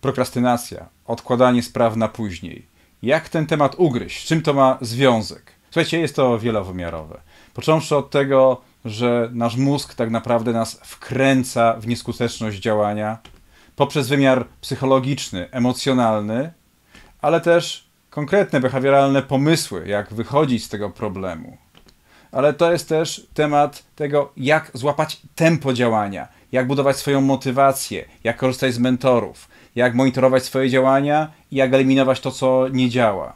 Prokrastynacja, odkładanie spraw na później. Jak ten temat ugryźć? Czym to ma związek? Słuchajcie, jest to wielowymiarowe. Począwszy od tego, że nasz mózg tak naprawdę nas wkręca w nieskuteczność działania poprzez wymiar psychologiczny, emocjonalny, ale też konkretne behawioralne pomysły, jak wychodzić z tego problemu. Ale to jest też temat tego, jak złapać tempo działania, jak budować swoją motywację, jak korzystać z mentorów, jak monitorować swoje działania i jak eliminować to, co nie działa.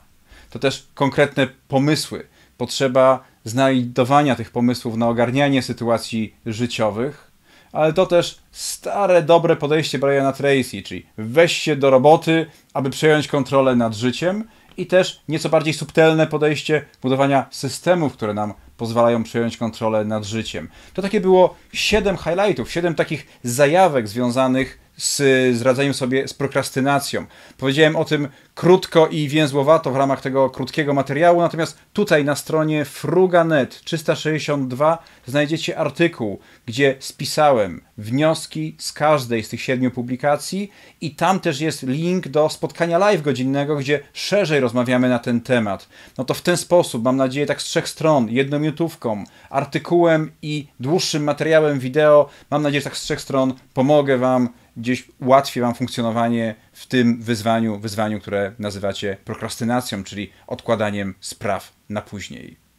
To też konkretne pomysły, potrzeba znajdowania tych pomysłów na ogarnianie sytuacji życiowych, ale to też stare, dobre podejście Briana Tracy, czyli weź się do roboty, aby przejąć kontrolę nad życiem i też nieco bardziej subtelne podejście budowania systemów, które nam pozwalają przejąć kontrolę nad życiem. To takie było 7 highlightów, 7 takich zajawek związanych z, z radzeniem sobie z prokrastynacją. Powiedziałem o tym krótko i więzłowato w ramach tego krótkiego materiału, natomiast tutaj na stronie fruganet 362 znajdziecie artykuł, gdzie spisałem wnioski z każdej z tych siedmiu publikacji i tam też jest link do spotkania live godzinnego, gdzie szerzej rozmawiamy na ten temat. No to w ten sposób, mam nadzieję, tak z trzech stron, jedną minutówką, artykułem i dłuższym materiałem wideo, mam nadzieję, że tak z trzech stron pomogę Wam gdzieś ułatwi Wam funkcjonowanie w tym wyzwaniu, wyzwaniu, które nazywacie prokrastynacją, czyli odkładaniem spraw na później.